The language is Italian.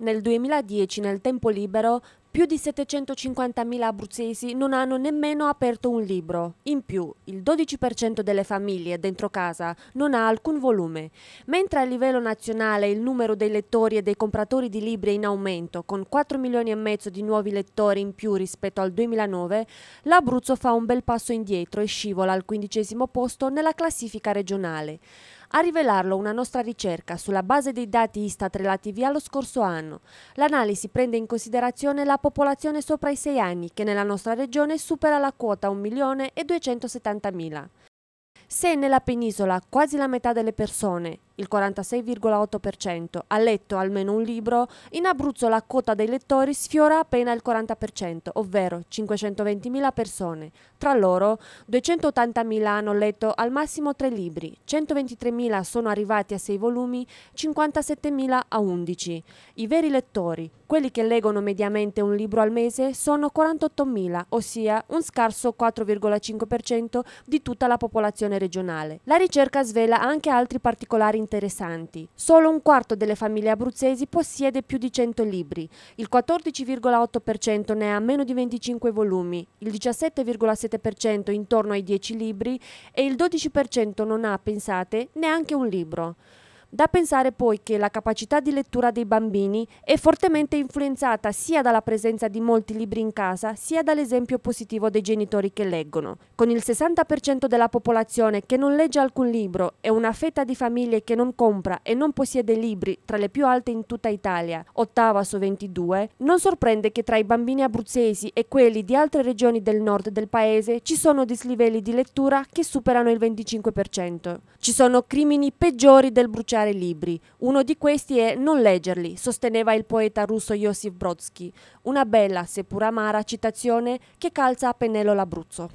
Nel 2010 nel tempo libero più di 750.000 abruzzesi non hanno nemmeno aperto un libro. In più, il 12% delle famiglie dentro casa non ha alcun volume, mentre a livello nazionale il numero dei lettori e dei compratori di libri è in aumento, con 4 milioni e mezzo di nuovi lettori in più rispetto al 2009, l'Abruzzo fa un bel passo indietro e scivola al quindicesimo posto nella classifica regionale. A rivelarlo una nostra ricerca sulla base dei dati Istat relativi allo scorso anno. L'analisi prende in considerazione la popolazione sopra i 6 anni che nella nostra regione supera la quota 1.270.000. Se nella penisola quasi la metà delle persone il 46,8%, ha letto almeno un libro, in Abruzzo la quota dei lettori sfiora appena il 40%, ovvero 520.000 persone. Tra loro 280.000 hanno letto al massimo tre libri, 123.000 sono arrivati a sei volumi, 57.000 a 11. I veri lettori, quelli che leggono mediamente un libro al mese, sono 48.000, ossia un scarso 4,5% di tutta la popolazione regionale. La ricerca svela anche altri particolari interessanti interessanti. Solo un quarto delle famiglie abruzzesi possiede più di 100 libri, il 14,8% ne ha meno di 25 volumi, il 17,7% intorno ai 10 libri e il 12% non ha, pensate, neanche un libro. Da pensare poi che la capacità di lettura dei bambini è fortemente influenzata sia dalla presenza di molti libri in casa, sia dall'esempio positivo dei genitori che leggono. Con il 60% della popolazione che non legge alcun libro e una fetta di famiglie che non compra e non possiede libri tra le più alte in tutta Italia, ottava su 22, non sorprende che tra i bambini abruzzesi e quelli di altre regioni del nord del paese ci sono dislivelli di lettura che superano il 25%. Ci sono crimini peggiori del bruciato bruciare libri. Uno di questi è Non leggerli, sosteneva il poeta russo Josip Brodsky, una bella, seppur amara, citazione che calza a pennello l'Abruzzo.